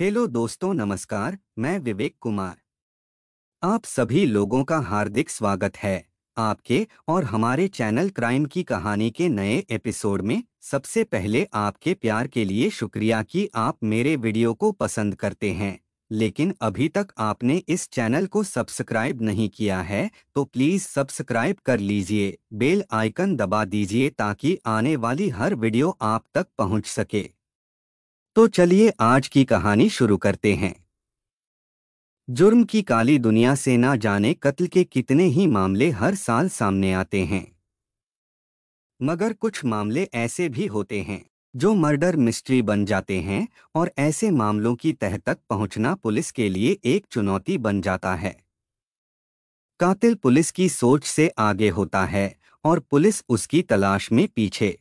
hello दोस्तों नमस्कार मैं विवेक कुमार आप सभी लोगों का हार्दिक स्वागत है आपके और हमारे चैनल क्राइम की कहानी के नए एपिसोड में सबसे पहले आपके प्यार के लिए शुक्रिया कि आप मेरे वीडियो को पसंद करते हैं लेकिन अभी तक आपने इस चैनल को सब्सक्राइब नहीं किया है तो प्लीज़ सब्सक्राइब कर लीजिए बेल आइकन दबा दीजिए ताकि आने वाली हर वीडियो आप तक पहुंच सके तो चलिए आज की कहानी शुरू करते हैं जुर्म की काली दुनिया से ना जाने कत्ल के कितने ही मामले हर साल सामने आते हैं मगर कुछ मामले ऐसे भी होते हैं जो मर्डर मिस्ट्री बन जाते हैं और ऐसे मामलों की तह तक पहुंचना पुलिस के लिए एक चुनौती बन जाता है कातिल पुलिस की सोच से आगे होता है और पुलिस उसकी तलाश में पीछे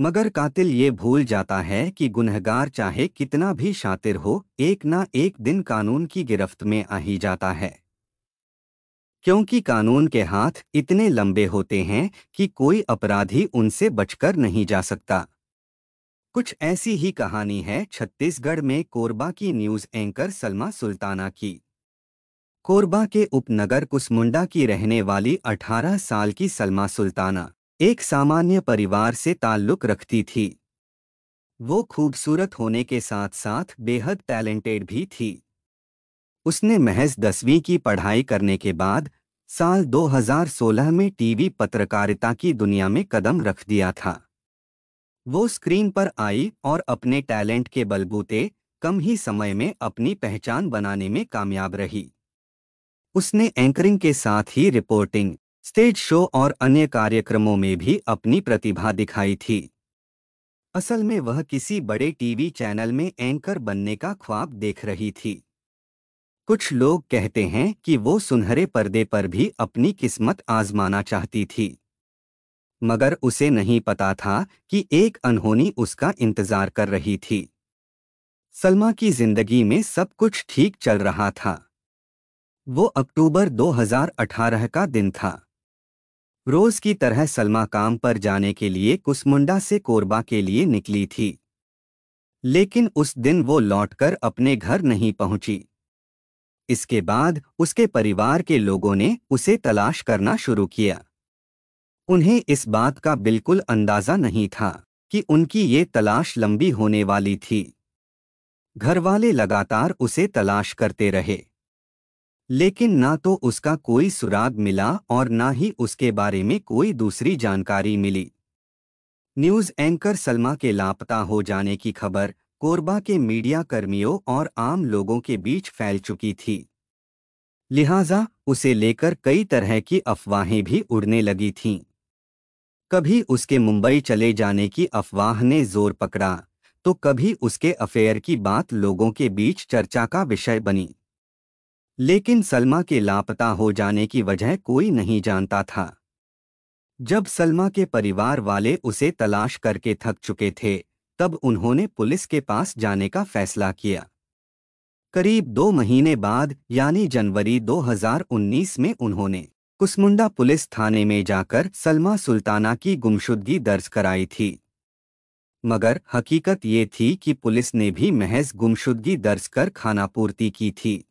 मगर कातिल ये भूल जाता है कि गुनहगार चाहे कितना भी शातिर हो एक ना एक दिन कानून की गिरफ्त में आ ही जाता है क्योंकि कानून के हाथ इतने लंबे होते हैं कि कोई अपराधी उनसे बचकर नहीं जा सकता कुछ ऐसी ही कहानी है छत्तीसगढ़ में कोरबा की न्यूज एंकर सलमा सुल्ताना की कोरबा के उपनगर कुसमुंडा की रहने वाली 18 साल की सलमा सुल्ताना एक सामान्य परिवार से ताल्लुक रखती थी वो खूबसूरत होने के साथ साथ बेहद टैलेंटेड भी थी उसने महज दसवीं की पढ़ाई करने के बाद साल 2016 में टीवी पत्रकारिता की दुनिया में कदम रख दिया था वो स्क्रीन पर आई और अपने टैलेंट के बलबूते कम ही समय में अपनी पहचान बनाने में कामयाब रही उसने एंकरिंग के साथ ही रिपोर्टिंग स्टेज शो और अन्य कार्यक्रमों में भी अपनी प्रतिभा दिखाई थी असल में वह किसी बड़े टीवी चैनल में एंकर बनने का ख्वाब देख रही थी कुछ लोग कहते हैं कि वो सुनहरे पर्दे पर भी अपनी किस्मत आजमाना चाहती थी मगर उसे नहीं पता था कि एक अनहोनी उसका इंतजार कर रही थी सलमा की जिंदगी में सब कुछ ठीक चल रहा था वो अक्टूबर 2018 का दिन था रोज की तरह सलमा काम पर जाने के लिए कुसमुंडा से कोरबा के लिए निकली थी लेकिन उस दिन वो लौटकर अपने घर नहीं पहुंची इसके बाद उसके परिवार के लोगों ने उसे तलाश करना शुरू किया उन्हें इस बात का बिल्कुल अंदाजा नहीं था कि उनकी ये तलाश लंबी होने वाली थी घरवाले लगातार उसे तलाश करते रहे लेकिन ना तो उसका कोई सुराग मिला और ना ही उसके बारे में कोई दूसरी जानकारी मिली न्यूज एंकर सलमा के लापता हो जाने की खबर कोरबा के मीडिया कर्मियों और आम लोगों के बीच फैल चुकी थी लिहाजा उसे लेकर कई तरह की अफवाहें भी उड़ने लगी थीं कभी उसके मुंबई चले जाने की अफवाह ने जोर पकड़ा तो कभी उसके अफेयर की बात लोगों के बीच चर्चा का विषय बनी लेकिन सलमा के लापता हो जाने की वजह कोई नहीं जानता था जब सलमा के परिवार वाले उसे तलाश करके थक चुके थे तब उन्होंने पुलिस के पास जाने का फैसला किया करीब दो महीने बाद यानी जनवरी 2019 में उन्होंने कुसमुंडा पुलिस थाने में जाकर सलमा सुल्ताना की गुमशुदगी दर्ज कराई थी मगर हकीकत ये थी कि पुलिस ने भी महज गुमशुदगी दर्ज कर खानापूर्ति की थी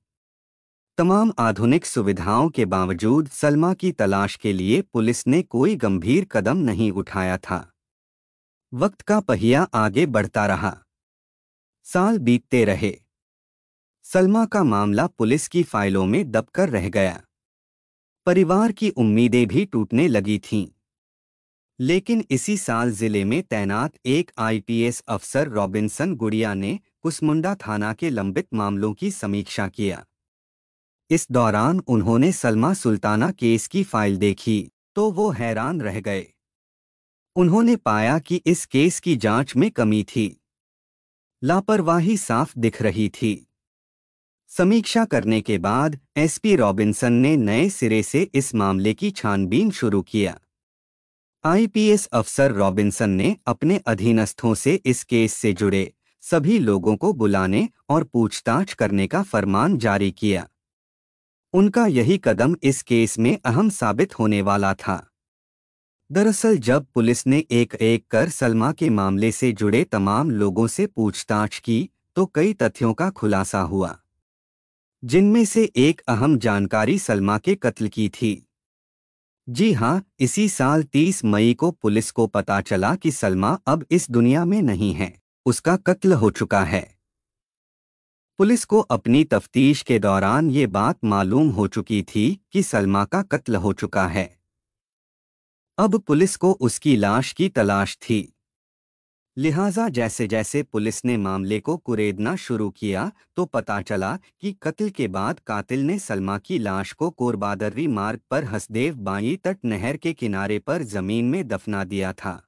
तमाम आधुनिक सुविधाओं के बावजूद सलमा की तलाश के लिए पुलिस ने कोई गंभीर कदम नहीं उठाया था वक्त का पहिया आगे बढ़ता रहा साल बीतते रहे सलमा का मामला पुलिस की फाइलों में दबकर रह गया परिवार की उम्मीदें भी टूटने लगी थीं लेकिन इसी साल जिले में तैनात एक आईपीएस अफसर रॉबिन्सन गुड़िया ने कुसमुंडा थाना के लंबित मामलों की समीक्षा किया इस दौरान उन्होंने सलमा सुल्ताना केस की फाइल देखी तो वो हैरान रह गए उन्होंने पाया कि इस केस की जांच में कमी थी लापरवाही साफ दिख रही थी समीक्षा करने के बाद एसपी रॉबिन्सन ने नए सिरे से इस मामले की छानबीन शुरू किया आईपीएस अफसर रॉबिन्सन ने अपने अधीनस्थों से इस केस से जुड़े सभी लोगों को बुलाने और पूछताछ करने का फरमान जारी किया उनका यही कदम इस केस में अहम साबित होने वाला था दरअसल जब पुलिस ने एक एक कर सलमा के मामले से जुड़े तमाम लोगों से पूछताछ की तो कई तथ्यों का खुलासा हुआ जिनमें से एक अहम जानकारी सलमा के कत्ल की थी जी हाँ इसी साल 30 मई को पुलिस को पता चला कि सलमा अब इस दुनिया में नहीं है उसका कत्ल हो चुका है पुलिस को अपनी तफ्तीश के दौरान ये बात मालूम हो चुकी थी कि सलमा का कत्ल हो चुका है अब पुलिस को उसकी लाश की तलाश थी लिहाजा जैसे जैसे पुलिस ने मामले को कुरेदना शुरू किया तो पता चला कि कत्ल के बाद कातिल ने सलमा की लाश को कोरबादर्री मार्ग पर हसदेव बाई तट नहर के किनारे पर जमीन में दफना दिया था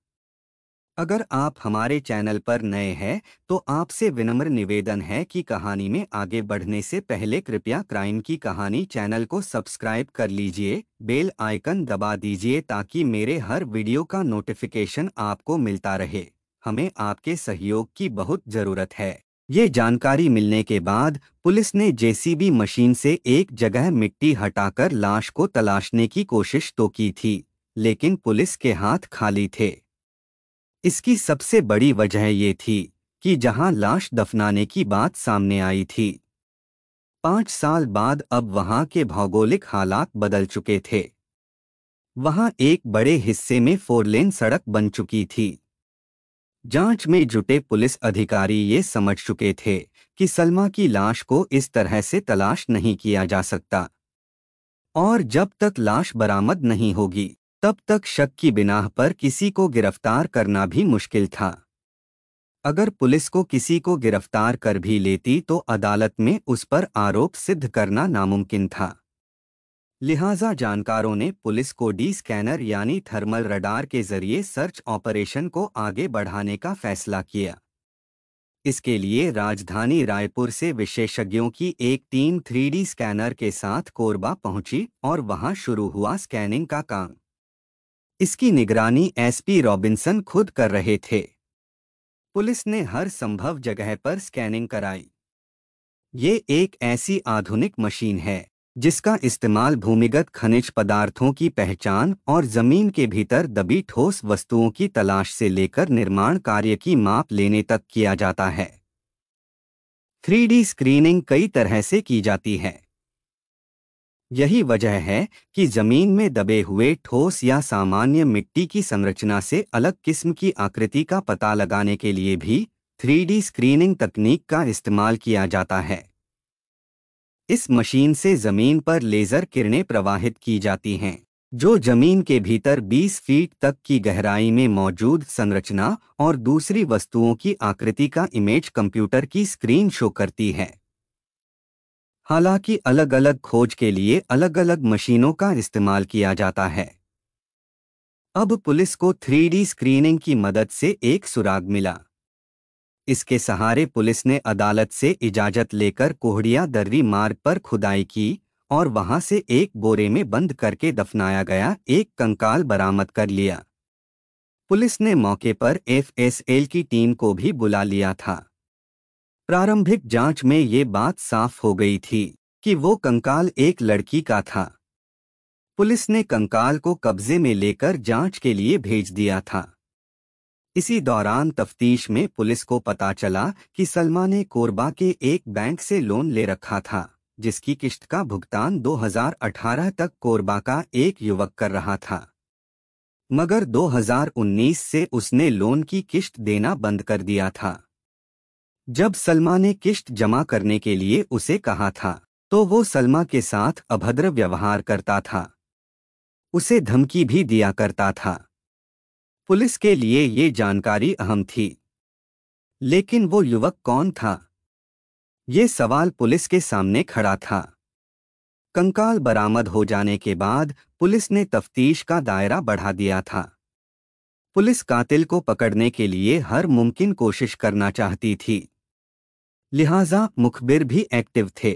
अगर आप हमारे चैनल पर नए हैं तो आपसे विनम्र निवेदन है कि कहानी में आगे बढ़ने से पहले कृपया क्राइम की कहानी चैनल को सब्सक्राइब कर लीजिए बेल आइकन दबा दीजिए ताकि मेरे हर वीडियो का नोटिफिकेशन आपको मिलता रहे हमें आपके सहयोग की बहुत जरूरत है ये जानकारी मिलने के बाद पुलिस ने जेसीबी मशीन से एक जगह मिट्टी हटाकर लाश को तलाशने की कोशिश तो की थी लेकिन पुलिस के हाथ खाली थे इसकी सबसे बड़ी वजह ये थी कि जहां लाश दफनाने की बात सामने आई थी पांच साल बाद अब वहां के भौगोलिक हालात बदल चुके थे वहां एक बड़े हिस्से में फोरलेन सड़क बन चुकी थी जांच में जुटे पुलिस अधिकारी ये समझ चुके थे कि सलमा की लाश को इस तरह से तलाश नहीं किया जा सकता और जब तक लाश बरामद नहीं होगी तब तक शक की बिनाह पर किसी को गिरफ्तार करना भी मुश्किल था अगर पुलिस को किसी को गिरफ्तार कर भी लेती तो अदालत में उस पर आरोप सिद्ध करना नामुमकिन था लिहाजा जानकारों ने पुलिस को डी स्कैनर यानी थर्मल रडार के जरिए सर्च ऑपरेशन को आगे बढ़ाने का फैसला किया इसके लिए राजधानी रायपुर से विशेषज्ञों की एक टीम थ्री स्कैनर के साथ कोरबा पहुंची और वहां शुरू हुआ स्कैनिंग का काम इसकी निगरानी एसपी रॉबिन्सन खुद कर रहे थे पुलिस ने हर संभव जगह पर स्कैनिंग कराई ये एक ऐसी आधुनिक मशीन है जिसका इस्तेमाल भूमिगत खनिज पदार्थों की पहचान और जमीन के भीतर दबी ठोस वस्तुओं की तलाश से लेकर निर्माण कार्य की माप लेने तक किया जाता है थ्री स्क्रीनिंग कई तरह से की जाती है यही वजह है कि जमीन में दबे हुए ठोस या सामान्य मिट्टी की संरचना से अलग किस्म की आकृति का पता लगाने के लिए भी थ्री स्क्रीनिंग तकनीक का इस्तेमाल किया जाता है इस मशीन से जमीन पर लेजर किरणें प्रवाहित की जाती हैं जो जमीन के भीतर 20 फीट तक की गहराई में मौजूद संरचना और दूसरी वस्तुओं की आकृति का इमेज कंप्यूटर की स्क्रीन शो करती है हालांकि अलग अलग खोज के लिए अलग अलग मशीनों का इस्तेमाल किया जाता है अब पुलिस को 3D स्क्रीनिंग की मदद से एक सुराग मिला इसके सहारे पुलिस ने अदालत से इजाजत लेकर कोहड़िया दर्री मार्ग पर खुदाई की और वहां से एक बोरे में बंद करके दफनाया गया एक कंकाल बरामद कर लिया पुलिस ने मौके पर एफएसएल की टीम को भी बुला लिया था प्रारंभिक जांच में ये बात साफ हो गई थी कि वो कंकाल एक लड़की का था पुलिस ने कंकाल को कब्जे में लेकर जांच के लिए भेज दिया था इसी दौरान तफ्तीश में पुलिस को पता चला कि सलमा ने कोरबा के एक बैंक से लोन ले रखा था जिसकी किश्त का भुगतान 2018 तक कोरबा का एक युवक कर रहा था मगर 2019 से उसने लोन की किश्त देना बंद कर दिया था जब सलमा ने किश्त जमा करने के लिए उसे कहा था तो वो सलमा के साथ अभद्र व्यवहार करता था उसे धमकी भी दिया करता था पुलिस के लिए ये जानकारी अहम थी लेकिन वो युवक कौन था ये सवाल पुलिस के सामने खड़ा था कंकाल बरामद हो जाने के बाद पुलिस ने तफ्तीश का दायरा बढ़ा दिया था पुलिस कातिल को पकड़ने के लिए हर मुमकिन कोशिश करना चाहती थी लिहाजा मुखबिर भी एक्टिव थे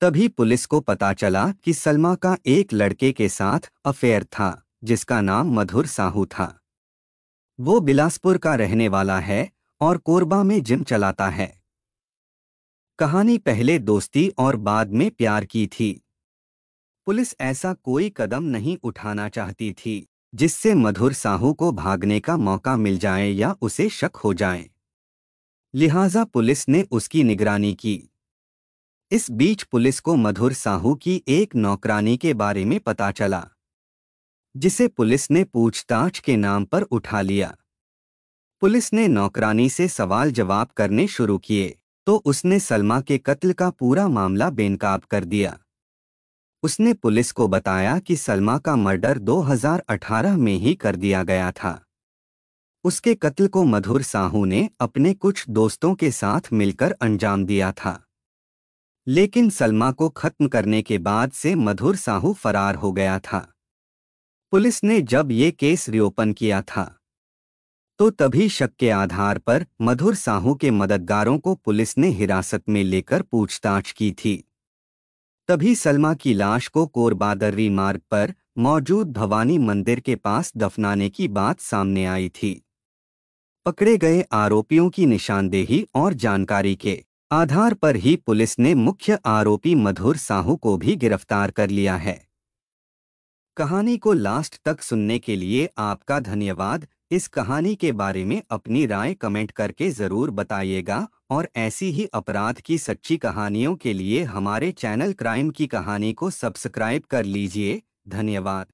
तभी पुलिस को पता चला कि सलमा का एक लड़के के साथ अफेयर था जिसका नाम मधुर साहू था वो बिलासपुर का रहने वाला है और कोरबा में जिम चलाता है कहानी पहले दोस्ती और बाद में प्यार की थी पुलिस ऐसा कोई कदम नहीं उठाना चाहती थी जिससे मधुर साहू को भागने का मौका मिल जाए या उसे शक हो जाए लिहाजा पुलिस ने उसकी निगरानी की इस बीच पुलिस को मधुर साहू की एक नौकरानी के बारे में पता चला जिसे पुलिस ने पूछताछ के नाम पर उठा लिया पुलिस ने नौकरानी से सवाल जवाब करने शुरू किए तो उसने सलमा के कत्ल का पूरा मामला बेनकाब कर दिया उसने पुलिस को बताया कि सलमा का मर्डर 2018 में ही कर दिया गया था उसके कत्ल को मधुर साहू ने अपने कुछ दोस्तों के साथ मिलकर अंजाम दिया था लेकिन सलमा को खत्म करने के बाद से मधुर साहू फरार हो गया था पुलिस ने जब ये केस रिओपन किया था तो तभी शक के आधार पर मधुर साहू के मददगारों को पुलिस ने हिरासत में लेकर पूछताछ की थी तभी सलमा की लाश को कोरबादर्री मार्ग पर मौजूद भवानी मंदिर के पास दफनाने की बात सामने आई थी पकड़े गए आरोपियों की निशानदेही और जानकारी के आधार पर ही पुलिस ने मुख्य आरोपी मधुर साहू को भी गिरफ्तार कर लिया है कहानी को लास्ट तक सुनने के लिए आपका धन्यवाद इस कहानी के बारे में अपनी राय कमेंट करके ज़रूर बताइएगा और ऐसी ही अपराध की सच्ची कहानियों के लिए हमारे चैनल क्राइम की कहानी को सब्सक्राइब कर लीजिए धन्यवाद